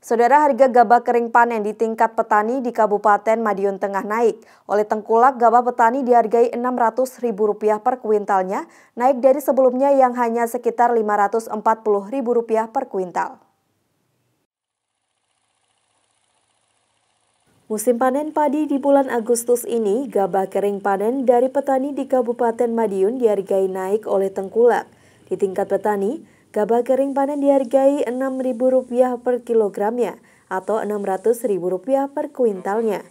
Saudara harga gabah kering panen di tingkat petani di Kabupaten Madiun Tengah naik. Oleh tengkulak, gabah petani dihargai Rp600.000 per kuintalnya, naik dari sebelumnya yang hanya sekitar Rp540.000 per kuintal. Musim panen padi di bulan Agustus ini, gabah kering panen dari petani di Kabupaten Madiun dihargai naik oleh tengkulak. Di tingkat petani, Gabah kering panen dihargai Rp6.000 per kilogramnya atau Rp600.000 per kuintalnya.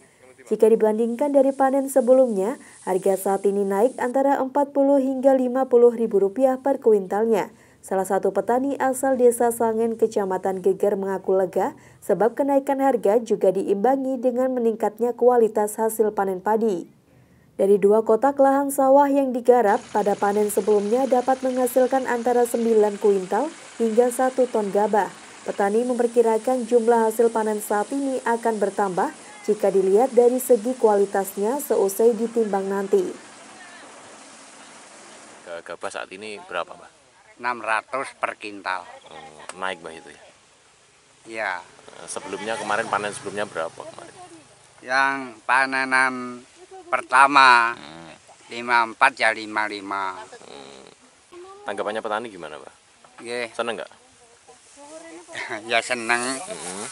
Jika dibandingkan dari panen sebelumnya, harga saat ini naik antara rp 40000 hingga Rp50.000 per kuintalnya. Salah satu petani asal desa Sangen, kecamatan Geger mengaku lega sebab kenaikan harga juga diimbangi dengan meningkatnya kualitas hasil panen padi. Dari dua kotak lahan sawah yang digarap pada panen sebelumnya dapat menghasilkan antara 9 kuintal hingga 1 ton gabah. Petani memperkirakan jumlah hasil panen saat ini akan bertambah jika dilihat dari segi kualitasnya seusai ditimbang nanti. Gabah saat ini berapa, Mbak? 600 per kintal. Hmm, naik, Mbak, itu ya? Ya. Sebelumnya kemarin panen sebelumnya berapa kemarin? Yang panenan pertama lima empat ya lima lima hmm. tanggapannya petani gimana pak yeah. seneng nggak ya seneng hmm.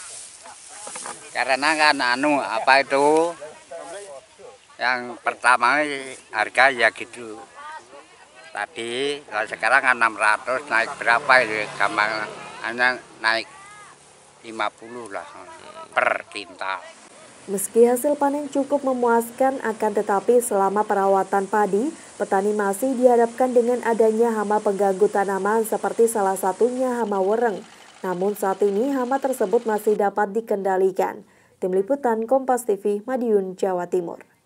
karena kan anu apa itu yang pertama harga ya gitu tadi kalau sekarang kan 600 naik berapa itu gampang hanya naik 50 lah hmm. per kintal Meski hasil panen cukup memuaskan, akan tetapi selama perawatan padi, petani masih dihadapkan dengan adanya hama pengganggu tanaman seperti salah satunya hama wereng. Namun saat ini hama tersebut masih dapat dikendalikan. Tim Liputan Kompas TV Madiun, Jawa Timur.